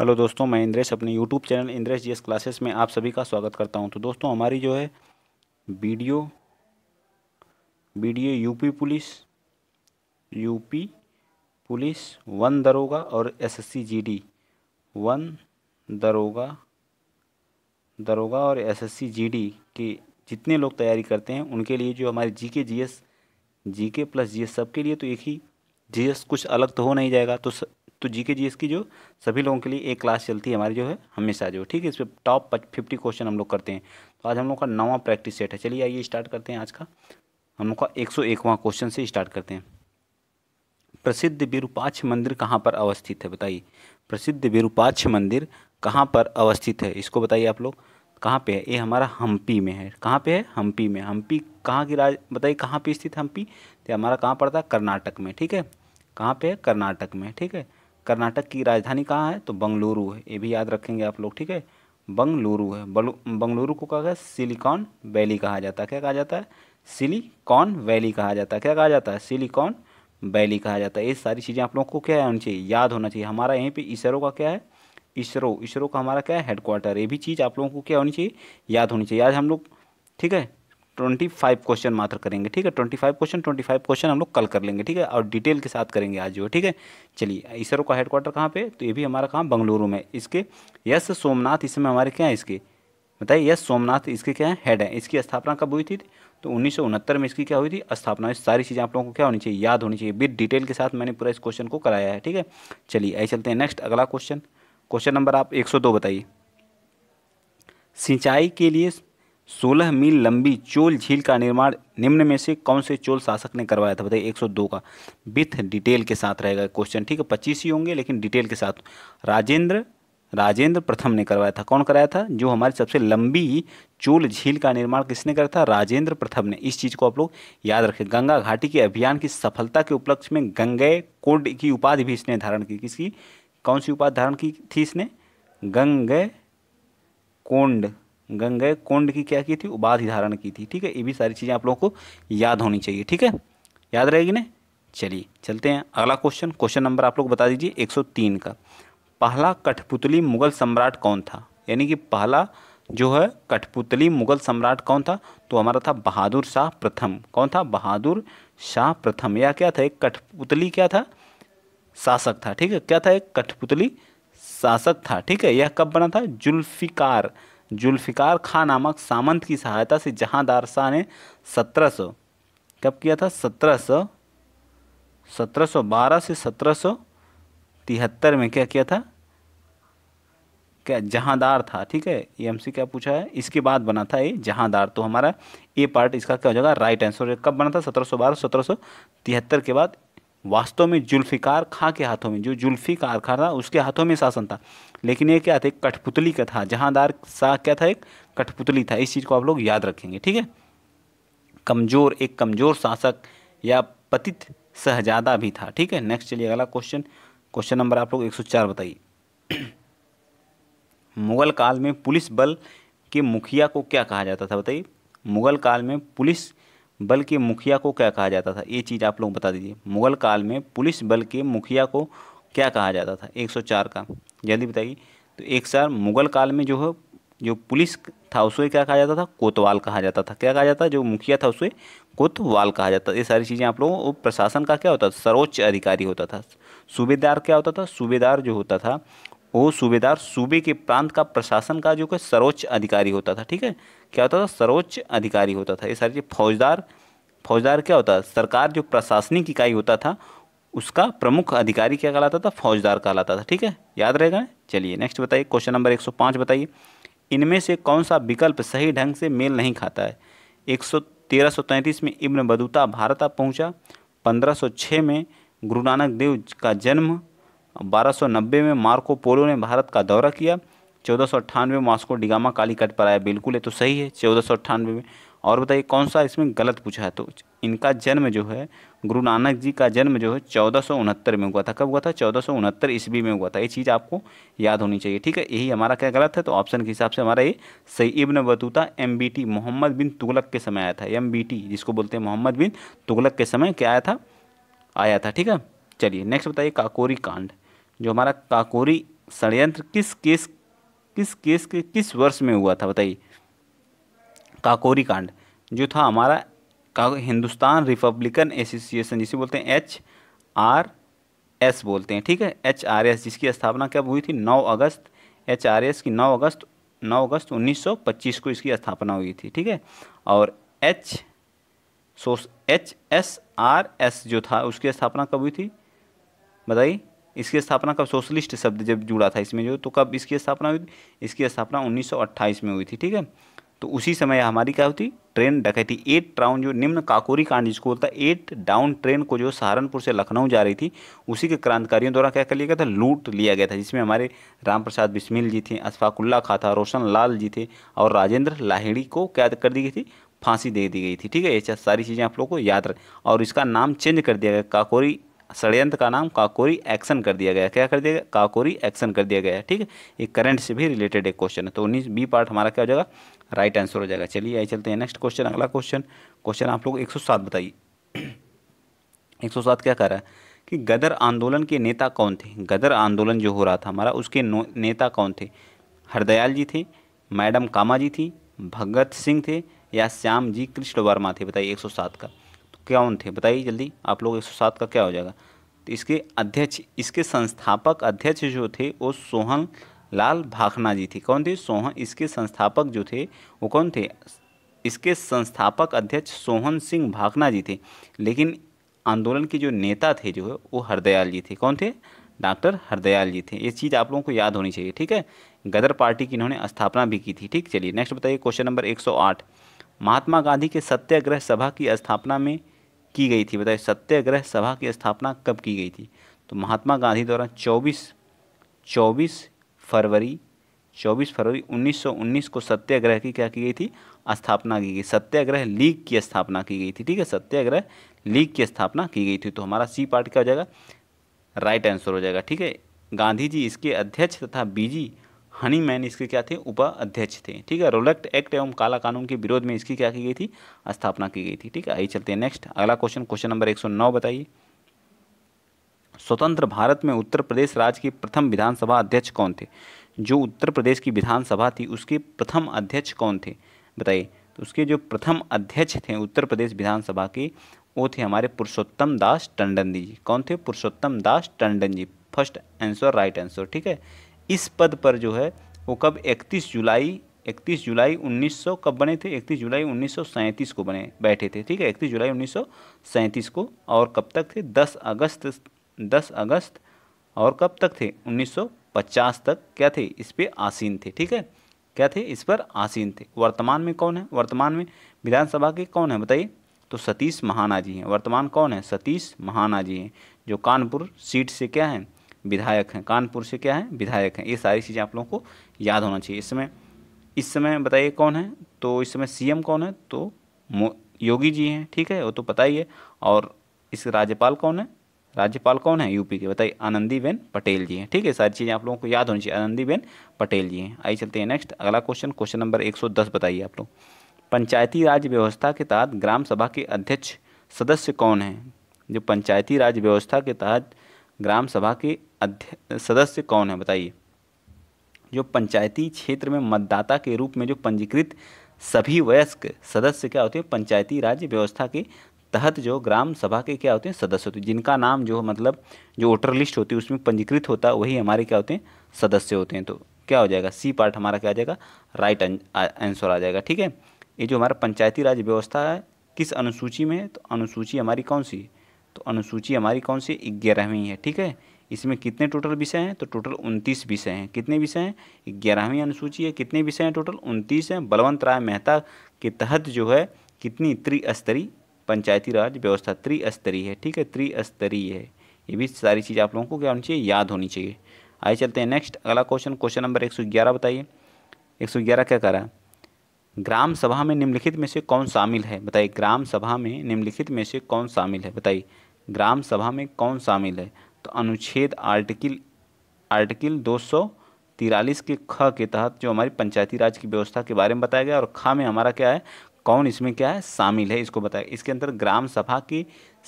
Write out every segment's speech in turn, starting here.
hello दोस्तों मैं इंद्रेश अपने YouTube channel Indresh GS classes में आप सभी का स्वागत करता हूं तो दोस्तों हमारी जो है video video UP police UP police one दरोगा और एसएससी जीडी वन दरोगा दरोगा और एसएससी जीडी के जितने लोग तैयारी करते हैं उनके लिए जो हमारी जी के जी एस जी के प्लस जी एस सबके लिए तो एक ही जी एस कुछ अलग तो हो नहीं जाएगा तो स, तो जी के जी की जो सभी लोगों के लिए एक क्लास चलती है हमारी जो है हमेशा जो ठीक है इस पर टॉप फिफ्टी क्वेश्चन हम लोग करते हैं तो आज हम लोग का नवा प्रैक्टिस सेट है चलिए आइए स्टार्ट करते हैं आज का हम लोग का एक सौ एकवा क्वेश्चन से स्टार्ट करते हैं प्रसिद्ध विरूपाक्ष मंदिर कहाँ पर अवस्थित है बताइए प्रसिद्ध विरूपाक्ष मंदिर कहाँ पर अवस्थित है इसको बताइए आप लोग कहाँ पे है ये हमारा हम्पी में है कहाँ पे है हम्पी में हम्पी कहाँ की राज बताइए कहाँ पे स्थित हम्पी तो हमारा कहाँ पड़ता है कर्नाटक में ठीक है कहाँ पे है कर्नाटक में ठीक है कर्नाटक की राजधानी कहाँ है तो बंगलुरु है ये भी याद रखेंगे आप लोग ठीक है बंगलुरु है बंगलुरु को कहा गया सिलिकॉन वैली कहा जाता है क्या कहा जाता है सिलिकॉन वैली कहा जाता है क्या कहा जाता है सिलिकॉन वैली कहा जाता है ये सारी चीज़ें आप लोगों को क्या होनी चाहिए याद होना चाहिए हमारा यहीं पे इसरो का क्या है इसरो इसरो का हमारा क्या है हेडक्वार्टर ये भी चीज़ आप लोगों को क्या होनी चाहिए याद होनी चाहिए आज हम लोग ठीक है ट्वेंटी फाइव क्वेश्चन मात्र करेंगे ठीक है twenty five question twenty five question हम लोग कल कर लेंगे ठीक है और डिटेल के साथ करेंगे आज जो ठीक है चलिए इसरो का हेडक्वार्टर कहाँ पे तो ये भी हमारा कहाँ बंगलुरु में इसके यस सोमनाथ इसमें हमारे क्या है इसके बताइए यस सोमनाथ इसके क्या है हेड है इसकी स्थापना कब हुई थी तो उन्नीस में इसकी क्या हुई थी स्थापना सारी चीज़ें आप लोगों को क्या होनी चाहिए याद होनी चाहिए बिथ डिटेल के साथ मैंने पूरा इस क्वेश्चन को कराया है ठीक है चलिए आई चलते हैं नेक्स्ट अगला क्वेश्चन क्वेश्चन नंबर आप एक बताइए सिंचाई के लिए सोलह मील लंबी चोल झील का निर्माण निम्न में से कौन से चोल शासक ने करवाया था बताइए 102 का विथ डिटेल के साथ रहेगा क्वेश्चन ठीक है पच्चीस ही होंगे लेकिन डिटेल के साथ राजेंद्र राजेंद्र प्रथम ने करवाया था कौन कराया था जो हमारी सबसे लंबी चोल झील का निर्माण किसने करा था राजेंद्र प्रथम ने इस चीज़ को आप लोग याद रखें गंगा घाटी के अभियान की सफलता के उपलक्ष्य में गंगे कोड की उपाधि भी इसने धारण की किसकी कौन सी उपाधि धारण की थी इसने गंगे कोंड गंगा कुंड की क्या की थी उपाधि धारण की थी ठीक है ये भी सारी चीज़ें आप लोगों को याद होनी चाहिए ठीक है याद रहेगी ना चलिए चलते हैं अगला क्वेश्चन क्वेश्चन नंबर आप लोग बता दीजिए 103 का पहला कठपुतली मुगल सम्राट कौन था यानी कि पहला जो है कठपुतली मुगल सम्राट कौन था तो हमारा था बहादुर शाह प्रथम कौन था बहादुर शाह प्रथम या क्या था एक कठपुतली क्या था शासक था ठीक है क्या था एक कठपुतली शासक था ठीक है यह कब बना था जुल्फिकार जुल्फ़िकार खां नामक सामंत की सहायता से जहांदार शाह ने सत्रह सौ कब किया था सत्रह सौ सत्रह सौ बारह से सत्रह सौ तिहत्तर में क्या किया था क्या जहांदार था ठीक है ये हमसे क्या पूछा है इसके बाद बना था ये जहांदार तो हमारा ए पार्ट इसका क्या हो जाएगा राइट आंसर कब बना था सत्रह सौ बारह सत्रह सौ तिहत्तर के बाद वास्तव में जुल्फ़िकार खां के हाथों में जो जुल्फ़िकार खां था उसके हाथों में शासन था लेकिन ये क्या था एक कठपुतली का था जहाँदार शाह क्या था एक कठपुतली था इस चीज़ को आप लोग याद रखेंगे ठीक है कमज़ोर एक कमज़ोर शासक या पतित शहजादा भी था ठीक है नेक्स्ट चलिए अगला क्वेश्चन क्वेश्चन नंबर आप लोग एक बताइए मुगल काल में पुलिस बल के मुखिया को क्या कहा जाता था बताइए मुगल काल में पुलिस बल के मुखिया को क्या कहा जाता था ये चीज़ आप लोग बता दीजिए मुगल काल में पुलिस बल के मुखिया को क्या कहा जाता था 104 का जल्दी बताइए तो एक सर मुगल काल में जो है जो पुलिस था उसे क्या कहा जाता था कोतवाल कहा जाता था क्या कहा जाता जो मुखिया था उसे कोतवाल कहा जाता था ये सारी चीज़ें आप लोगों प्रशासन का क्या होता था सर्वोच्च अधिकारी होता था सूबेदार क्या होता था सूबेदार जो होता था वो सूबेदार सूबे के प्रांत का प्रशासन का जो कि सर्वोच्च अधिकारी होता था ठीक है क्या होता था सर्वोच्च अधिकारी होता था ये सारी चीज़ फौजदार फौजदार क्या होता था सरकार जो प्रशासनिक इकाई होता था उसका प्रमुख अधिकारी क्या कहलाता था फौजदार कहलाता था ठीक है याद रहेगा चलिए नेक्स्ट बताइए क्वेश्चन नंबर एक बताइए इनमें से कौन सा विकल्प सही ढंग से मेल नहीं खाता है एक सौ तेरह सौ तैंतीस में इब्न बदूता भारत पहुँचा पंद्रह में गुरु नानक देव का जन्म 1290 में मार्को पोलो ने भारत का दौरा किया चौदह सौ अट्ठानवे मॉस्को डिगामा काली कट पर आया बिल्कुल है तो सही है चौदह सौ अट्ठानवे में और बताइए कौन सा इसमें गलत पूछा है तो इनका जन्म जो है गुरु नानक जी का जन्म जो है चौदह सौ उनहत्तर में हुआ था कब हुआ था चौदह सौ उनहत्तर ईस्वी में हुआ था ये चीज़ आपको याद होनी चाहिए ठीक है यही हमारा क्या गलत है तो ऑप्शन के हिसाब से हमारा ये सही इब्न बतूता एम मोहम्मद बिन तुगलक के समय आया था एम जिसको बोलते हैं मोहम्मद बिन तुगलक के समय क्या आया था आया था ठीक है चलिए नेक्स्ट बताइए काकोरी कांड जो हमारा काकोरी षडयंत्र किस केस किस केस के किस वर्ष में हुआ था बताइए काकोरी कांड जो था हमारा हिंदुस्तान रिपब्लिकन एसोसिएशन जिसे बोलते हैं एच आर एस बोलते हैं ठीक है एच आर एस जिसकी स्थापना कब हुई थी 9 अगस्त एच आर एस की 9 अगस्त 9 अगस्त 1925 को इसकी स्थापना हुई थी ठीक है और एच सो एच एस आर एस जो था उसकी स्थापना कब हुई थी बताइए इसकी स्थापना कब सोशलिस्ट शब्द जब जुड़ा था इसमें जो तो कब इसकी स्थापना हुई इसकी स्थापना 1928 में हुई थी ठीक है तो उसी समय हमारी क्या होती ट्रेन डकैती एट ट्राउन जो निम्न काकोरी कांड जिसको बोलता एट डाउन ट्रेन को जो सहारनपुर से लखनऊ जा रही थी उसी के क्रांतिकारियों द्वारा क्या कर लिया गया था लूट लिया गया था जिसमें हमारे राम प्रसाद बिस्मिल जी थे अशफाकुल्ला खा था रोशन लाल जी थे और राजेंद्र लाहिड़ी को क्या कर दी गई थी फांसी दे दी गई थी ठीक है ये सारी चीज़ें आप लोग को याद रख और इसका नाम चेंज कर दिया गया काकोरी षडयंत्र का नाम काकोरी एक्शन कर दिया गया क्या कर दिया गया काकोरी एक्शन कर दिया गया ठीक है ये करंट से भी रिलेटेड एक क्वेश्चन है तो उन्नीस बी पार्ट हमारा क्या हो जाएगा राइट आंसर हो जाएगा चलिए आई चलते हैं नेक्स्ट क्वेश्चन अगला क्वेश्चन क्वेश्चन आप लोग एक बताइए एक क्या कह रहा है कि गदर आंदोलन के नेता कौन थे गदर आंदोलन जो हो रहा था हमारा उसके नेता कौन थे हरदयाल जी थे मैडम कामा जी थी भगत सिंह थे या श्याम जी कृष्ण वर्मा थे बताइए 107 का क्यों थे बताइए जल्दी आप लोग एक का क्या हो जाएगा तो इसके अध्यक्ष इसके संस्थापक अध्यक्ष जो थे वो सोहन लाल भाखना जी थे कौन थे सोहन इसके संस्थापक जो थे वो कौन थे इसके संस्थापक अध्यक्ष सोहन सिंह भाखना जी थे लेकिन आंदोलन के जो नेता थे जो है वो हरदयाल जी थे कौन थे डॉक्टर हरदयाल जी थे ये चीज़ आप लोगों को याद होनी चाहिए ठीक है गदर पार्टी की इन्होंने स्थापना भी की थी ठीक चलिए नेक्स्ट बताइए क्वेश्चन नंबर 108 महात्मा गांधी के सत्याग्रह सभा की स्थापना में की गई थी बताइए सत्याग्रह सभा की स्थापना कब की गई थी तो महात्मा गांधी द्वारा चौबीस चौबीस फरवरी 24 फरवरी 1919 को सत्याग्रह की क्या की गई थी स्थापना की गई सत्याग्रह लीग की स्थापना की गई थी ठीक है सत्याग्रह लीग की स्थापना की गई थी तो हमारा सी पार्ट क्या हो जाएगा राइट आंसर हो जाएगा ठीक है गांधी जी इसके अध्यक्ष तथा बीजी हनी मैन इसके क्या थे उपाध्यक्ष थे ठीक है रोलेक्ट एक्ट एवं काला कानून के विरोध में इसकी क्या की गई थी स्थापना की गई थी ठीक है आइए चलते हैं नेक्स्ट अगला क्वेश्चन क्वेश्चन नंबर 109 बताइए स्वतंत्र भारत में उत्तर प्रदेश राज्य के प्रथम विधानसभा अध्यक्ष कौन थे जो उत्तर प्रदेश की विधानसभा थी उसके प्रथम अध्यक्ष कौन थे बताइए तो उसके जो प्रथम अध्यक्ष थे उत्तर प्रदेश विधानसभा के वो थे हमारे पुरुषोत्तम दास टंडन जी कौन थे Purushottam Das Tandon ji first answer right answer ठीक है इस पद पर जो है वो कब 31 जुलाई 31 जुलाई 1900 कब बने थे 31 जुलाई 1937 को बने बैठे थे ठीक है 31 जुलाई 1937 को और कब तक थे 10 अगस्त 10 अगस्त और कब तक थे 1950 तक क्या थे इस पर आसीन थे ठीक है क्या थे इस पर आसीन थे वर्तमान में कौन है वर्तमान में विधानसभा के कौन है बताइए तो सतीश महाना जी हैं वर्तमान कौन है सतीश महाना जी हैं जो कानपुर सीट से क्या हैं विधायक हैं कानपुर से क्या है विधायक हैं ये सारी चीज़ें आप लोगों को याद होना चाहिए इस समय इस समय बताइए कौन है तो इस समय सी कौन है तो योगी जी हैं ठीक है वो तो पता ही है और इस राज्यपाल कौन है राज्यपाल कौन है यूपी के बताइए आनंदीबेन पटेल जी हैं ठीक है सारी चीज़ें आप लोगों को याद होनी चाहिए आनंदीबेन पटेल जी हैं आइए चलते हैं नेक्स्ट अगला क्वेश्चन क्वेश्चन नंबर 110 बताइए आप लोग पंचायती राज व्यवस्था के तहत ग्राम सभा के अध्यक्ष सदस्य कौन हैं जो पंचायती राज व्यवस्था के तहत ग्राम सभा के सदस्य कौन है बताइए जो पंचायती क्षेत्र में मतदाता के रूप में जो पंजीकृत सभी वयस्क सदस्य क्या होते हैं पंचायती राज्य व्यवस्था के तहत जो ग्राम सभा के क्या होते हैं सदस्य होते हैं जिनका नाम जो मतलब जो वोटर लिस्ट होती है उसमें पंजीकृत होता है वही हमारे क्या होते हैं सदस्य होते हैं तो क्या हो जाएगा सी पार्ट हमारा क्या आ जाएगा राइट आंसर आ जाएगा ठीक है ये जो हमारा पंचायती राज व्यवस्था है किस अनुसूची में है तो अनुसूची हमारी कौन सी है तो अनुसूची हमारी कौन सी ग्यारहवीं है ठीक है इसमें कितने टोटल विषय हैं तो टोटल उनतीस विषय हैं कितने विषय हैं ग्यारहवीं अनुसूची है कितने विषय हैं टोटल उनतीस हैं बलवंत राय मेहता के तहत जो है कितनी त्रिस्तरीय पंचायती राज व्यवस्था त्रिस्तरीय है ठीक है त्रिस्तरीय है ये भी सारी चीज़ आप लोगों को क्या होनी चाहिए याद होनी चाहिए आइए चलते हैं नेक्स्ट अगला क्वेश्चन क्वेश्चन नंबर एक सौ ग्यारह बताइए एक सौ ग्यारह क्या कह रहा है ग्राम सभा में निम्नलिखित में से कौन शामिल है बताइए ग्राम सभा में निम्नलिखित में से कौन शामिल है बताइए ग्राम सभा में कौन शामिल है तो अनुच्छेद आर्टिकल आर्टिकल दो तिरालीस के ख के तहत जो हमारी पंचायती राज की व्यवस्था के बारे में बताया गया और ख में हमारा क्या है कौन इसमें क्या है शामिल है इसको बताया इसके अंदर ग्राम सभा की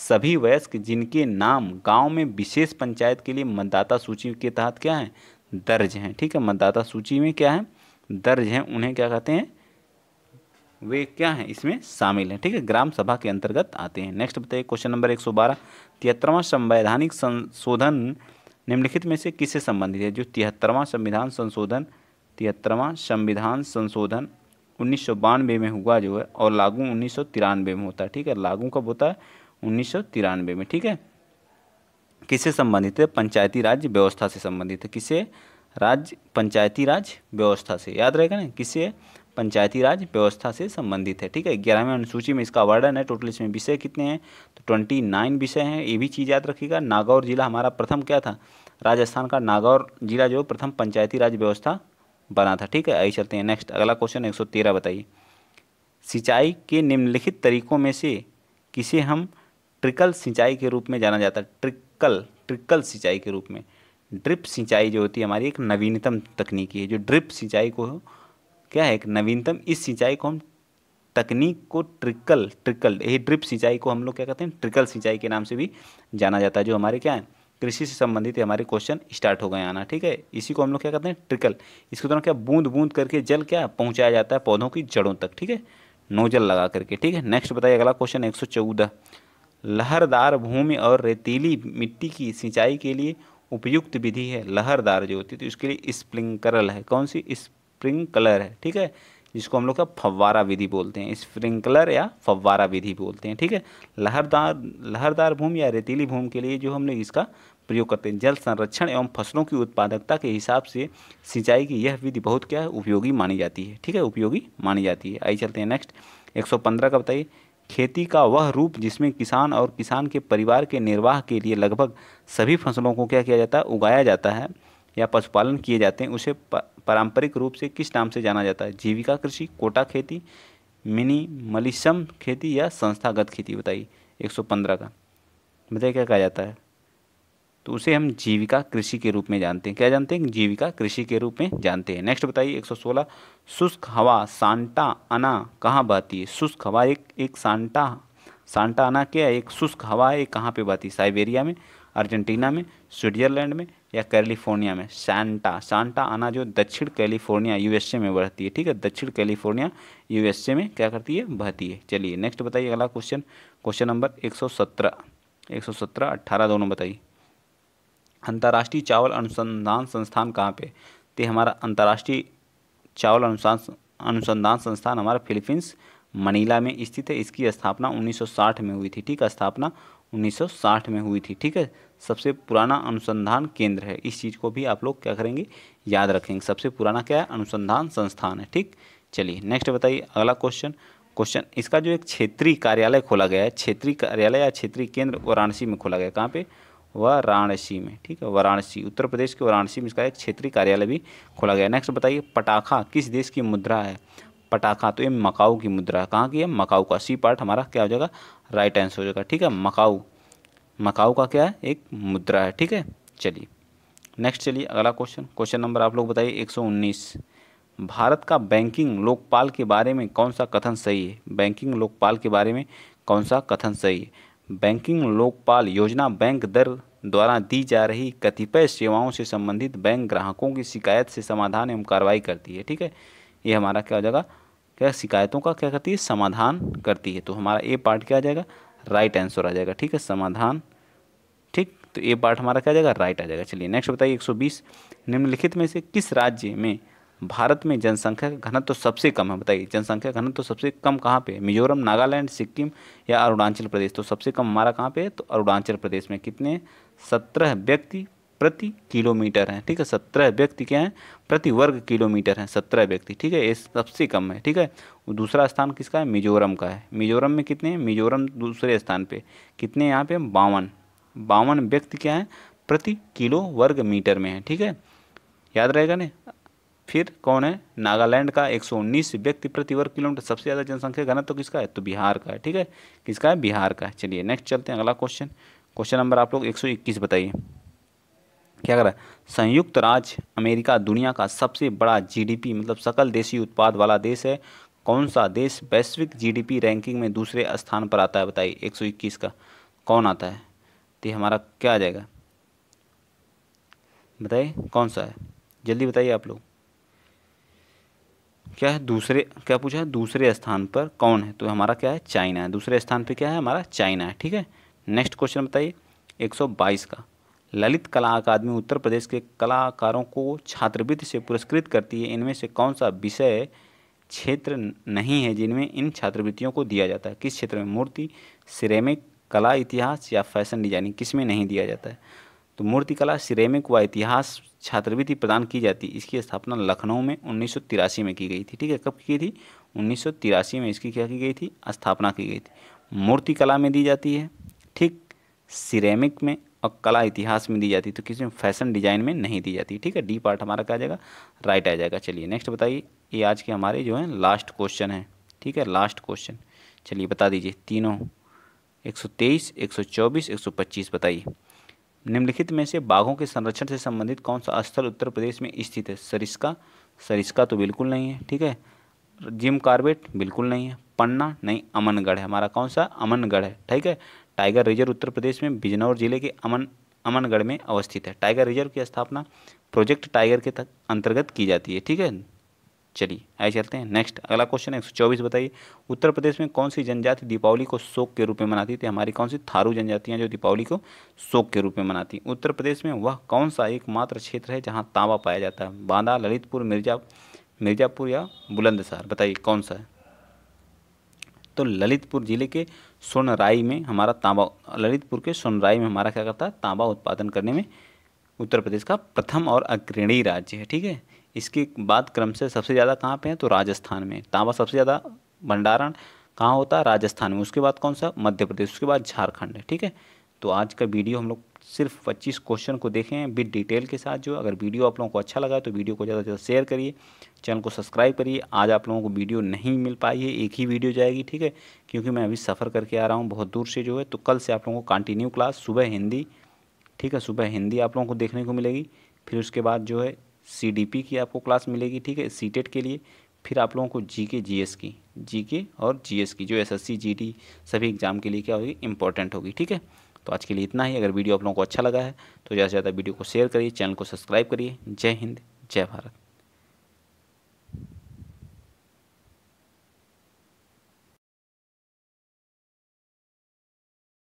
सभी वयस्क जिनके नाम गांव में विशेष पंचायत के लिए मतदाता सूची के तहत क्या है दर्ज हैं ठीक है मतदाता सूची में क्या है दर्ज हैं उन्हें क्या कहते हैं वे क्या हैं इसमें शामिल हैं ठीक है ग्राम सभा के अंतर्गत आते हैं नेक्स्ट बताइए क्वेश्चन नंबर एक सौ बारह तिहत्तरवां संवैधानिक संशोधन निम्नलिखित में से किससे संबंधित है जो तिहत्तरवां संविधान संशोधन तिहत्तरवां संविधान संशोधन उन्नीस सौ बानवे में हुआ जो है और लागू उन्नीस सौ तिरानवे में होता है ठीक है लागू कब होता है उन्नीस सौ तिरानवे में ठीक है किससे संबंधित है पंचायती राज व्यवस्था से संबंधित है किससे राज्य पंचायती राज व्यवस्था से याद रहेगा ना किसे पंचायती राज व्यवस्था से संबंधित है ठीक है ग्यारहवें अनुसूची में इसका वर्णन है टोटल इसमें विषय कितने हैं तो ट्वेंटी नाइन विषय हैं ये भी चीज़ याद रखिएगा नागौर जिला हमारा प्रथम क्या था राजस्थान का नागौर जिला जो प्रथम पंचायती राज व्यवस्था बना था ठीक है आई चलते हैं नेक्स्ट अगला क्वेश्चन एक सौ तेरह बताइए सिंचाई के निम्नलिखित तरीकों में से किसे हम ट्रिकल सिंचाई के रूप में जाना जाता है ट्रिकल ट्रिकल सिंचाई के रूप में ड्रिप सिंचाई जो होती है हमारी एक नवीनतम तकनीकी है जो ड्रिप सिंचाई को क्या है नवीनतम इस सिंचाई को हम तकनीक को ट्रिकल ट्रिकल यही ड्रिप सिंचाई को हम लोग क्या कहते हैं ट्रिकल सिंचाई के नाम से भी जाना जाता है जो हमारे क्या है कृषि से संबंधित हमारे क्वेश्चन स्टार्ट हो गए आना ठीक है इसी को हम लोग क्या कहते हैं ट्रिकल इसके दौरान क्या बूंद बूंद करके जल क्या पहुँचाया जाता है पौधों की जड़ों तक ठीक है नोजल लगा करके ठीक है नेक्स्ट बताइए अगला क्वेश्चन एक सौ चौदह लहरदार भूमि और रेतीली मिट्टी की सिंचाई के लिए उपयुक्त विधि है लहरदार जो होती है तो इसके लिए स्प्रिंकरल है कौन सी स्प्रिंकलर है ठीक है जिसको हम लोग का फव्वारा विधि बोलते हैं स्प्रिंकलर या फव्वारा विधि बोलते हैं ठीक है लहरदार लहरदार भूमि या रेतीली भूमि के लिए जो हम लोग इसका प्रयोग करते हैं जल संरक्षण एवं फसलों की उत्पादकता के हिसाब से सिंचाई की यह विधि बहुत क्या है उपयोगी मानी जाती है ठीक है उपयोगी मानी जाती है आइए चलते हैं नेक्स्ट एक का बताइए खेती का वह रूप जिसमें किसान और किसान के परिवार के निर्वाह के लिए लगभग सभी फसलों को क्या किया जाता है उगाया जाता है या पशुपालन किए जाते हैं उसे पारंपरिक रूप से किस नाम से जाना जाता है जीविका कृषि कोटा खेती मिनी मलिशम खेती या संस्थागत खेती बताइए 115 का बताइए क्या कहा जाता है तो उसे हम जीविका कृषि के रूप में जानते हैं क्या जानते हैं जीविका कृषि के रूप में जानते हैं नेक्स्ट बताइए 116 शुष्क हवा सांटा अना कहाँ बहती है शुष्क हवा एक एक सांटा सांटा आना क्या है एक शुष्क हवा है कहाँ पे बहती है साइबेरिया में अर्जेंटीना में स्विट्जरलैंड में या कैलिफोर्निया में सांटा सांटा आना जो दक्षिण कैलिफोर्निया यूएसए में बहती है ठीक है दक्षिण कैलिफोर्निया यूएसए में क्या करती है बहती है चलिए नेक्स्ट बताइए अगला क्वेश्चन क्वेश्चन नंबर एक सौ सत्रह एक सौ सत्रह अट्ठारह दोनों बताइए अंतर्राष्ट्रीय चावल अनुसंधान संस्थान कहाँ पे तो हमारा अंतर्राष्ट्रीय चावल अनुसंधान अनुसंधान संस्थान हमारा फिलीपींस मनीला में स्थित है इसकी स्थापना 1960 में हुई थी ठीक है स्थापना 1960 में हुई थी ठीक है सबसे पुराना अनुसंधान केंद्र है इस चीज़ को भी आप लोग क्या करेंगे याद रखेंगे सबसे पुराना क्या है अनुसंधान संस्थान है ठीक चलिए नेक्स्ट बताइए अगला क्वेश्चन क्वेश्चन इसका जो एक क्षेत्रीय कार्यालय खोला गया है क्षेत्रीय कार्यालय या क्षेत्रीय केंद्र वाराणसी में खोला गया कहाँ पे वाराणसी में ठीक है वाराणसी उत्तर प्रदेश के वाराणसी में इसका एक क्षेत्रीय कार्यालय भी खोला गया नेक्स्ट बताइए पटाखा किस देश की मुद्रा है पटाखा तो ये मकाऊ की मुद्रा कहाँ की है मकाऊ का सी पार्ट हमारा क्या हो जाएगा राइट आंसर हो जाएगा ठीक है मकाऊ मकाऊ का क्या है एक मुद्रा है ठीक है चलिए नेक्स्ट चलिए अगला क्वेश्चन क्वेश्चन नंबर आप लोग बताइए 119 भारत का बैंकिंग लोकपाल के बारे में कौन सा कथन सही है बैंकिंग लोकपाल के बारे में कौन सा कथन सही है बैंकिंग लोकपाल योजना बैंक दर द्वारा दी जा रही कतिपय सेवाओं से संबंधित बैंक ग्राहकों की शिकायत से समाधान एवं कार्रवाई करती है ठीक है ये हमारा क्या हो जाएगा क्या शिकायतों का क्या करती है समाधान करती है तो हमारा ए पार्ट क्या आ जाएगा राइट आंसर आ जाएगा ठीक है समाधान ठीक तो ए पार्ट हमारा क्या आ जाएगा राइट आ जाएगा चलिए नेक्स्ट बताइए 120 निम्नलिखित में से किस राज्य में भारत में जनसंख्या का घनत्व तो सबसे कम है बताइए जनसंख्या घनत्व तो सबसे कम कहाँ पे मिजोरम नागालैंड सिक्किम या अरुणाचल प्रदेश तो सबसे कम हमारा कहाँ पे है तो अरुणाचल प्रदेश में कितने सत्रह व्यक्ति प्रति किलोमीटर है ठीक है सत्रह व्यक्ति क्या है प्रति वर्ग किलोमीटर है सत्रह व्यक्ति ठीक है ये सबसे कम है ठीक है दूसरा स्थान किसका है मिजोरम का है मिजोरम में कितने हैं मिजोरम दूसरे स्थान पे कितने यहाँ पे बावन बावन व्यक्ति क्या है प्रति किलो वर्ग मीटर में है ठीक है याद रहेगा ने फिर कौन है नागालैंड का एक व्यक्ति प्रति वर्ग किलोमीटर सबसे ज़्यादा जनसंख्या घनत्व तो किसका है तो बिहार का है ठीक है किसका है बिहार का है चलिए नेक्स्ट चलते हैं अगला क्वेश्चन क्वेश्चन नंबर आप लोग 121 बताइए क्या कर रहा है संयुक्त राज्य अमेरिका दुनिया का सबसे बड़ा जीडीपी मतलब सकल देशी उत्पाद वाला देश है कौन सा देश वैश्विक जीडीपी रैंकिंग में दूसरे स्थान पर आता है बताइए 121 का कौन आता है तो हमारा क्या आ जाएगा बताइए कौन सा है जल्दी बताइए आप लोग क्या है दूसरे क्या पूछा है दूसरे स्थान पर कौन है तो हमारा क्या है चाइना है दूसरे स्थान पे क्या है हमारा चाइना है ठीक है नेक्स्ट क्वेश्चन बताइए 122 का ललित कला अकादमी उत्तर प्रदेश के कलाकारों को छात्रवृत्ति से पुरस्कृत करती है इनमें से कौन सा विषय क्षेत्र नहीं है जिनमें इन छात्रवृत्तियों को दिया जाता है किस क्षेत्र में मूर्ति सिरेमिक कला इतिहास या फैशन डिजाइनिंग किस में नहीं दिया जाता है तो मूर्तिकला सिरेमिक व इतिहास छात्रवृत्ति प्रदान की जाती इसकी स्थापना लखनऊ में उन्नीस में की गई थी ठीक है कब की गई थी उन्नीस में इसकी क्या की गई थी स्थापना की गई थी मूर्तिकला में दी जाती है ठीक सिरेमिक में और कला इतिहास में दी जाती तो किसी में फैशन डिजाइन में नहीं दी जाती ठीक है डी पार्ट हमारा क्या आ जाएगा राइट आ जाएगा चलिए नेक्स्ट बताइए ये आज के हमारे जो है लास्ट क्वेश्चन है ठीक है लास्ट क्वेश्चन चलिए बता दीजिए तीनों एक सौ तेईस एक सौ चौबीस एक सौ पच्चीस बताइए निम्नलिखित में से बाघों के संरक्षण से संबंधित कौन सा स्थल उत्तर प्रदेश में स्थित है सरिस्का सरिस्का तो बिल्कुल नहीं है ठीक है जिम कार्बेट बिल्कुल नहीं है पन्ना नहीं अमनगढ़ है हमारा कौन सा अमनगढ़ है ठीक है टाइगर रिजर्व उत्तर प्रदेश में बिजनौर जिले के अमन अमनगढ़ में अवस्थित है टाइगर रिजर्व की स्थापना प्रोजेक्ट टाइगर के तक अंतर्गत की जाती है ठीक है चलिए आए चलते हैं नेक्स्ट अगला क्वेश्चन एक सौ चौबीस बताइए उत्तर प्रदेश में कौन सी जनजाति दीपावली को शोक के रूप में मनाती थी तो हमारी कौन सी थारू जनजातियाँ जो दीपावली को शोक के रूप में मनाती हैं उत्तर प्रदेश में वह कौन सा एकमात्र क्षेत्र है जहाँ तांबा पाया जाता है बांदा ललितपुर मिर्जा मिर्जापुर या बुलंदशहर बताइए कौन सा है तो ललितपुर ज़िले के सोनराई में हमारा तांबा ललितपुर के सोनराई में हमारा क्या करता है तांबा उत्पादन करने में उत्तर प्रदेश का प्रथम और अग्रणी राज्य है ठीक है इसके बाद क्रम से सबसे ज़्यादा कहाँ पे है तो राजस्थान में तांबा सबसे ज़्यादा भंडारण कहाँ होता है राजस्थान में उसके बाद कौन सा मध्य प्रदेश उसके बाद झारखंड है ठीक है तो आज का वीडियो हम लोग सिर्फ 25 क्वेश्चन को देखें विद डिटेल के साथ जो अगर वीडियो आप लोगों को अच्छा लगा तो वीडियो को ज़्यादा से ज़्यादा शेयर करिए चैनल को सब्सक्राइब करिए आज आप लोगों को वीडियो नहीं मिल पाई है एक ही वीडियो जाएगी ठीक है क्योंकि मैं अभी सफ़र करके आ रहा हूँ बहुत दूर से जो है तो कल से आप लोगों को कंटिन्यू क्लास सुबह हिंदी ठीक है सुबह हिंदी आप लोगों को देखने को मिलेगी फिर उसके बाद जो है सी की आपको क्लास मिलेगी ठीक है सी e के लिए फिर आप लोगों को जी के जी एस की जी के और जी एस की जो एस एस सी जी सभी एग्ज़ाम के लिए क्या होगी इंपॉर्टेंट होगी ठीक है तो आज के लिए इतना ही अगर वीडियो आप लोगों को अच्छा लगा है तो ज़्यादा से ज़्यादा वीडियो को शेयर करिए चैनल को सब्सक्राइब करिए जय हिंद जय भारत